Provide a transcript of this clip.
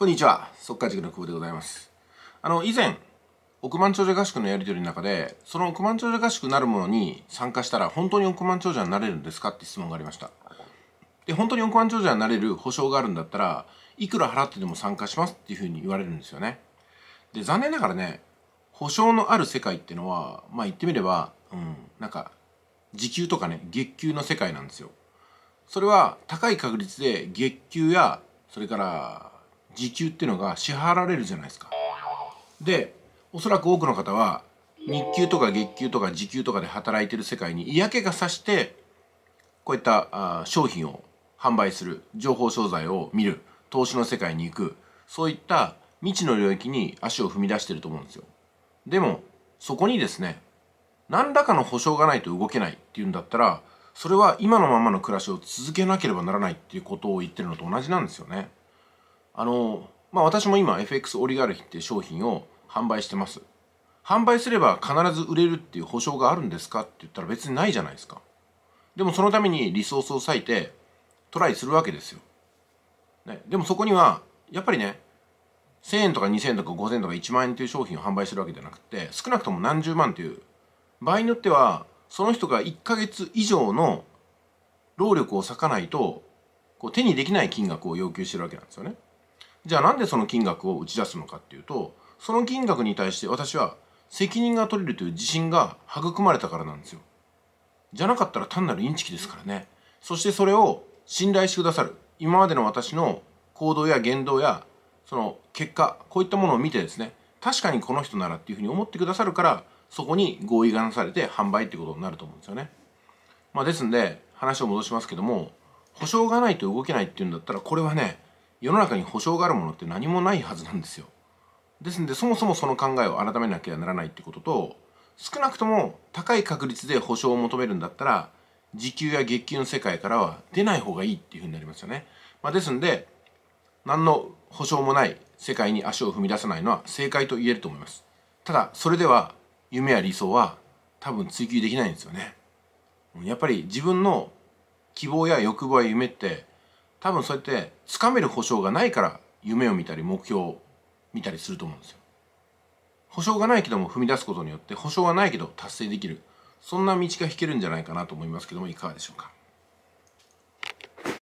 こんにちは、速稼塾の久保でございます。あの、以前、億万長者合宿のやり取りの中で、その億万長者合宿なるものに参加したら、本当に億万長者になれるんですかって質問がありました。で、本当に億万長者になれる保証があるんだったら、いくら払ってでも参加しますっていうふうに言われるんですよね。で、残念ながらね、保証のある世界っていうのは、まあ言ってみれば、うん、なんか、時給とかね、月給の世界なんですよ。それは高い確率で月給や、それから時給っていうのが支払われるじゃないですかでおそらく多くの方は日給とか月給とか時給とかで働いてる世界に嫌気がさしてこういったあ商品を販売する情報商材を見る投資の世界に行くそういった未知の領域に足を踏み出してると思うんですよでもそこにですね何らかの保証がないと動けないっていうんだったらそれは今のままの暮らしを続けなければならないっていうことを言ってるのと同じなんですよね。あのまあ私も今 FX オリガルヒっていう商品を販売してます販売すれば必ず売れるっていう保証があるんですかって言ったら別にないじゃないですかでもそのためにリソースを割いてトライするわけですよ、ね、でもそこにはやっぱりね1000円とか2000円とか5000円とか1万円という商品を販売するわけじゃなくて少なくとも何十万という場合によってはその人が1ヶ月以上の労力を割かないとこう手にできない金額を要求してるわけなんですよね。じゃあなんでその金額を打ち出すのかっていうとその金額に対して私は責任が取れるという自信が育まれたからなんですよじゃなかったら単なるインチキですからねそしてそれを信頼してくださる今までの私の行動や言動やその結果こういったものを見てですね確かにこの人ならっていうふうに思ってくださるからそこに合意がなされて販売ってことになると思うんですよね、まあ、ですんで話を戻しますけども保証がないと動けないっていうんだったらこれはね世の中に保証があるものって何もないはずなんですよですのでそもそもその考えを改めなきゃならないってことと少なくとも高い確率で保証を求めるんだったら時給や月給の世界からは出ない方がいいっていうふうになりますよね、まあ、ですんで何の保証もない世界に足を踏み出さないのは正解と言えると思いますただそれでは夢や理想は多分追求できないんですよねやっぱり自分の希望や欲望や夢って多分そうやってつかめる保証がないから夢を見たり目標を見たりすると思うんですよ。保証がないけども踏み出すことによって保証はないけど達成できるそんな道が引けるんじゃないかなと思いますけどもいかがでしょうか。